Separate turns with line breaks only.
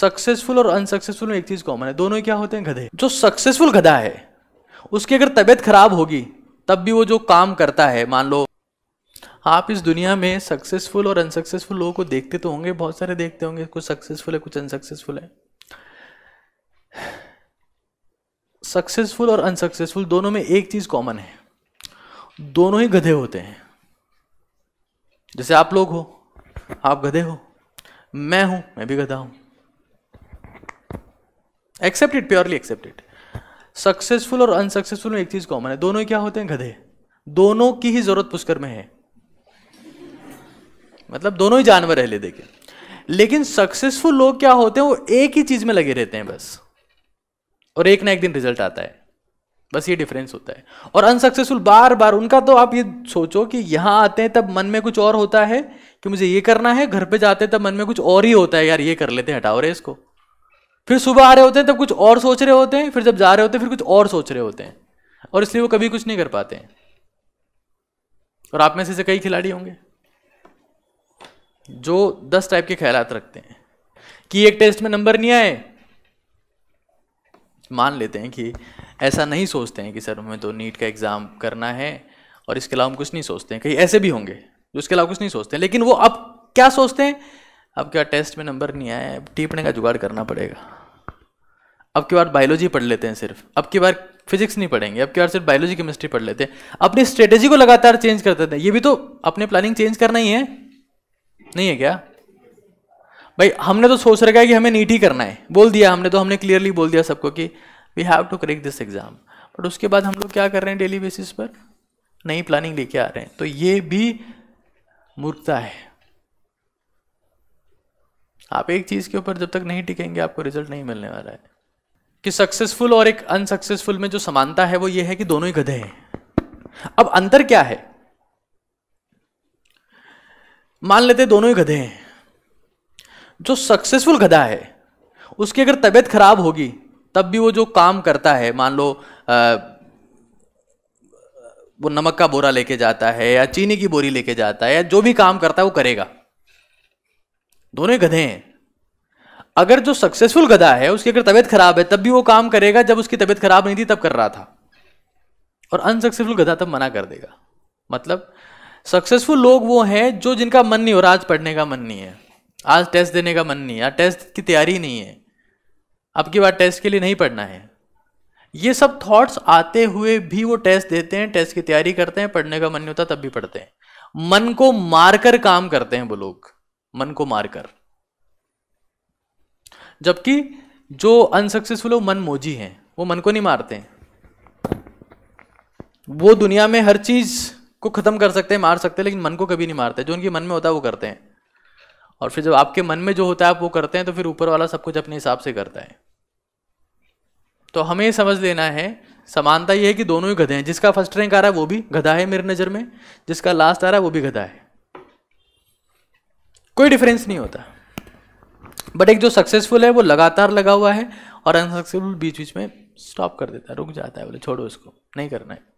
successful और unsuccessful में एक चीज कॉमन है दोनों क्या होते हैं गधे जो सक्सेसफुल गधा है उसकी अगर तबीयत खराब होगी तब भी वो जो काम करता है मान लो आप इस दुनिया में सक्सेसफुल और अनसक्सेसफुल लोगों को देखते तो होंगे बहुत सारे देखते होंगे कुछ सक्सेसफुल है कुछ अनसक्सेसफुल है सक्सेसफुल और अनसक्सेसफुल दोनों में एक चीज कॉमन है दोनों ही गधे होते हैं जैसे आप लोग हो आप गधे हो मैं हूं मैं भी गधा हूं इट प्योरली इट सक्सेसफुल और अनसक्सेसफुल में एक चीज कॉमन है दोनों क्या होते हैं गधे दोनों की ही जरूरत पुष्कर में है मतलब दोनों ही जानवर है ले देखे लेकिन सक्सेसफुल लोग क्या होते हैं वो एक ही चीज में लगे रहते हैं बस और एक ना एक दिन रिजल्ट आता है बस ये डिफरेंस होता है और अनसक्सेसफुल बार बार उनका तो आप ये सोचो कि यहां आते हैं तब मन में कुछ और होता है कि मुझे ये करना है घर पे जाते हैं तब मन में कुछ और ही होता है यार ये कर लेते हैं हटाओ रे इसको फिर सुबह आ रहे होते हैं तब कुछ और सोच रहे होते हैं फिर जब जा रहे होते हैं फिर कुछ और सोच रहे होते हैं और इसलिए वो कभी कुछ नहीं कर पाते हैं और आप में से कई खिलाड़ी होंगे जो दस टाइप के ख्याल रखते हैं कि एक टेस्ट में नंबर नहीं आए मान लेते हैं कि ऐसा नहीं सोचते हैं कि सर हमें तो नीट का एग्ज़ाम करना है और इसके अलावा हम कुछ नहीं सोचते हैं कहीं ऐसे भी होंगे जो इसके अलावा कुछ नहीं सोचते हैं लेकिन वो अब क्या सोचते हैं अब क्या टेस्ट में नंबर नहीं आया है टीपने का जुगाड़ करना पड़ेगा अब की बार बायोलॉजी पढ़ लेते हैं सिर्फ अब की बार फिजिक्स नहीं पढ़ेंगे अब की बार सिर्फ बायोलॉजी केमिस्ट्री पढ़ लेते हैं अपनी स्ट्रेटेजी को लगातार चेंज कर देते हैं ये भी तो अपने प्लानिंग चेंज करना ही है नहीं है क्या भाई हमने तो सोच रखा है कि हमें नीट ही करना है बोल दिया हमने तो हमने क्लियरली बोल दिया सबको कि we have to crack this exam but उसके बाद हम लोग क्या कर रहे हैं डेली बेसिस पर नई प्लानिंग लेके आ रहे हैं तो ये भी मूर्खता है आप एक चीज़ के ऊपर जब तक नहीं टिकेंगे आपको रिजल्ट नहीं मिलने वाला है कि सक्सेसफुल और एक अनसक्सेसफुल में जो समानता है वो ये है कि दोनों ही गधे हैं अब अंतर क्या है मान लेते दोनों ही गधे हैं जो सक्सेसफुल गधा है उसकी अगर तबीयत खराब होगी तब भी वो जो काम करता है मान लो आ, वो नमक का बोरा लेके जाता है या चीनी की बोरी लेके जाता है या जो भी काम करता है वो करेगा दोनों गधे हैं अगर जो सक्सेसफुल गधा है उसकी अगर तबीयत खराब है तब भी वो काम करेगा जब उसकी तबीयत खराब नहीं थी तब कर रहा था और अनसक्सेसफुल गधा तब मना कर देगा मतलब सक्सेसफुल लोग वो हैं जो जिनका मन नहीं हो रहा आज पढ़ने का मन नहीं है आज टेस्ट देने का मन नहीं है टेस्ट की तैयारी नहीं है अब की बार टेस्ट के लिए नहीं पढ़ना है ये सब थॉट्स आते हुए भी वो टेस्ट देते हैं टेस्ट की तैयारी करते हैं पढ़ने का मन नहीं होता तब भी पढ़ते हैं मन को मारकर काम करते हैं वो लोग मन को मारकर जबकि जो अनसक्सेसफुल है मन मोजी हैं वो मन को नहीं मारते वो दुनिया में हर चीज को खत्म कर सकते हैं मार सकते हैं लेकिन मन को कभी नहीं मारते जो उनके मन में होता है वो करते हैं और फिर जब आपके मन में जो होता है आप वो करते हैं तो फिर ऊपर वाला सब कुछ अपने हिसाब से करता है तो हमें समझ लेना है समानता यह है कि दोनों ही गधे हैं जिसका फर्स्ट रैंक आ रहा है वो भी गधा है मेरे नज़र में जिसका लास्ट आ रहा है वो भी गधा है कोई डिफरेंस नहीं होता बट एक जो सक्सेसफुल है वो लगातार लगा हुआ है और अनसक्सेसफुल बीच बीच में स्टॉप कर देता है रुक जाता है बोले छोड़ो इसको नहीं करना है